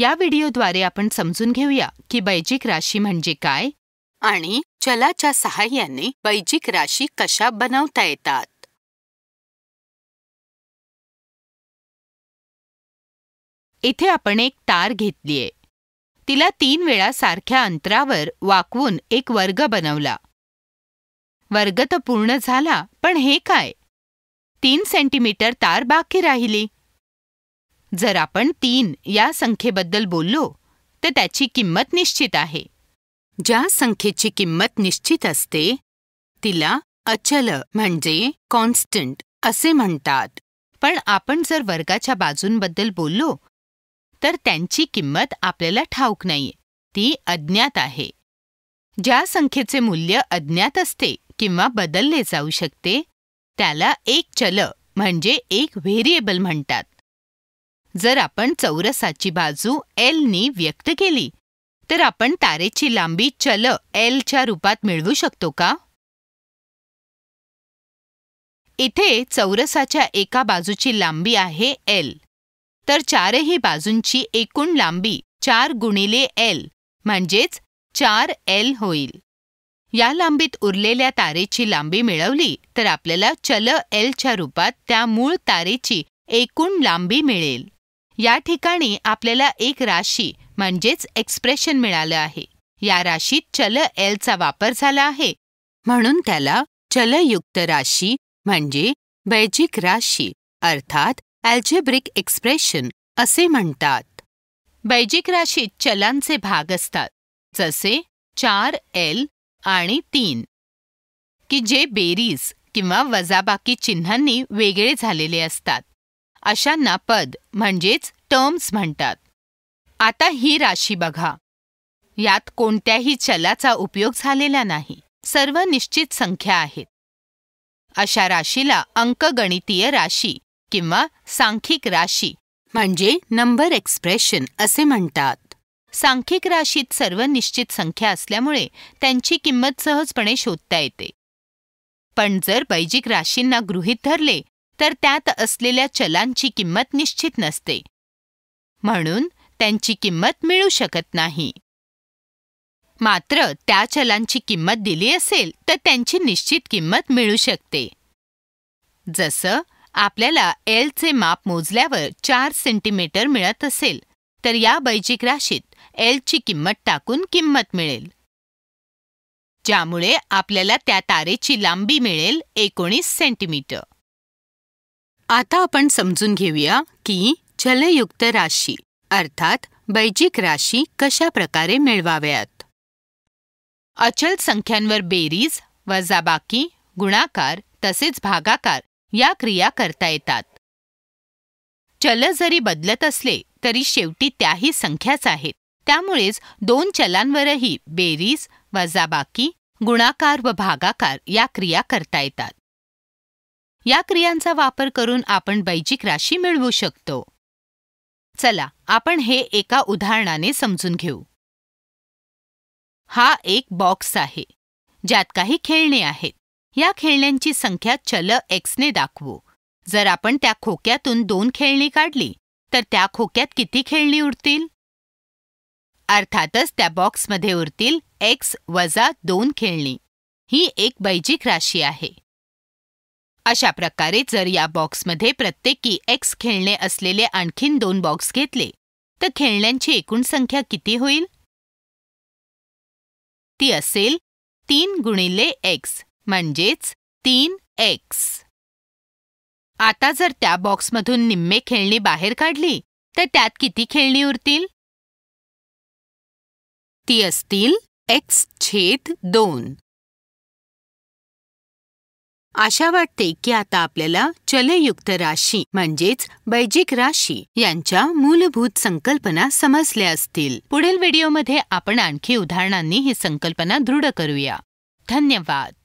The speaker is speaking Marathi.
या व्हिडिओद्वारे आपण समजून घेऊया की बैजिक राशी म्हणजे काय आणि चलाच्या सहाय्याने बैजिक राशी कशा बनवता येतात इथे आपण एक तार घेतलीये तिला तीन वेळा सारख्या अंतरावर वाकवून एक वर्ग बनवला वर्ग तर पूर्ण झाला पण हे काय तीन सेंटीमीटर तार बाकी राहिली जर आपण तीन या संख्येबद्दल बोललो तर त्याची किंमत निश्चित आहे ज्या संख्येची किंमत निश्चित असते तिला अचल म्हणजे कॉन्स्टंट असे म्हणतात पण आपण जर वर्गाच्या बाजूंबद्दल बोललो तर त्यांची किंमत आपल्याला ठाऊक नाही ती अज्ञात आहे ज्या संख्येचे मूल्य अज्ञात असते किंवा बदलले जाऊ शकते त्याला एक चल म्हणजे एक व्हेरिएबल म्हणतात जर आपण चौरसाची बाजू एलनी व्यक्त केली तर आपण तारेची लांबी चल एलच्या रूपात मिळवू शकतो का इथे चौरसाच्या एका बाजूची लांबी आहे एल तर चारही बाजूंची एकूण लांबी चार गुणिले एल म्हणजेच चार एल होईल या लांबीत उरलेल्या तारेची लांबी मिळवली तर आपल्याला चल एलच्या रूपात त्या मूळ तारेची एकूण लांबी मिळेल या ठिकाणी आपल्याला एक राशी म्हणजेच एक्सप्रेशन मिळालं आहे या राशीत चल एलचा वापर झाला आहे म्हणून त्याला चलयुक्त राशी म्हणजे बैजिक राशी अर्थात अल्जेब्रिक एक्सप्रेशन असे म्हणतात बैजिक राशीत चलांचे भाग असतात जसे चार एल आणि तीन की जे बेरीज किंवा वजाबाकी चिन्हांनी वेगळे झालेले असतात अशांना पद म्हणजेच टर्म्स म्हणतात आता ही राशी बघा यात कोणत्याही चलाचा उपयोग झालेला नाही सर्व निश्चित संख्या आहेत अशा राशीला अंकगणितीय राशी किंवा सांख्यिक राशी म्हणजे नंबर एक्सप्रेशन असे म्हणतात सांख्यिक राशीत सर्व निश्चित संख्या असल्यामुळे त्यांची किंमत सहजपणे शोधता येते पण जर बैजिक राशींना गृहीत धरले तर त्यात असलेल्या चलांची किंमत निश्चित नसते म्हणून त्यांची किंमत मिळू शकत नाही मात्र त्या चलांची किंमत दिली असेल तर त्यांची निश्चित किंमत मिळू शकते जसं आपल्याला एलचे माप मोजल्यावर चार सेंटीमीटर मिळत असेल तर या बैजिक राशीत एलची किंमत टाकून किंमत मिळेल ज्यामुळे आपल्याला त्या तारेची लांबी मिळेल एकोणीस सेंटीमीटर आता आपण समजून घेऊया की चलयुक्त राशी अर्थात बैजिक राशी कशा प्रकारे मिळवाव्यात अचल संख्यांवर बेरीज वजाबाकी गुणाकार तसेच भागाकार या क्रिया करता येतात चल जरी बदलत असले तरी शेवटी त्याही संख्याच आहेत त्यामुळेच दोन चलांवरही बेरीज वजाबाकी गुणाकार व भागाकार या क्रिया करता येतात या क्रियांचा वापर करून आपण बैजिक राशी मिळवू शकतो चला आपण हे एका उदाहरणाने समजून घेऊ हा एक बॉक्स आहे ज्यात काही खेळणे आहेत या खेळण्यांची संख्या चल एक्सने दाखवू जर आपण त्या खोक्यातून दोन खेळणी काढली तर त्या खोक्यात किती खेळणी उरतील अर्थातच त्या बॉक्समध्ये उरतील एक्स वजा दोन खेळणी ही एक बैजिक राशी आहे अशा प्रकारे जर या बॉक्समध्ये प्रत्येकी एक्स खेळणे असलेले आणखीन दोन बॉक्स घेतले तर खेळण्यांची एकूण संख्या किती होईल ती असेल तीन गुणिले एक्स म्हणजेच तीन एक्स आता जर त्या बॉक्समधून निम्मे खेळणी बाहेर काढली तर त्यात किती खेळणी उरतील ती असतील एक्स छेद दोन आशा वाटते की आता आपल्याला चलयुक्त राशी म्हणजेच बैजिक राशी यांच्या मूलभूत संकल्पना समजल्या असतील पुढील व्हिडिओमध्ये आपण आणखी उदाहरणांनी ही संकल्पना दृढ करूया धन्यवाद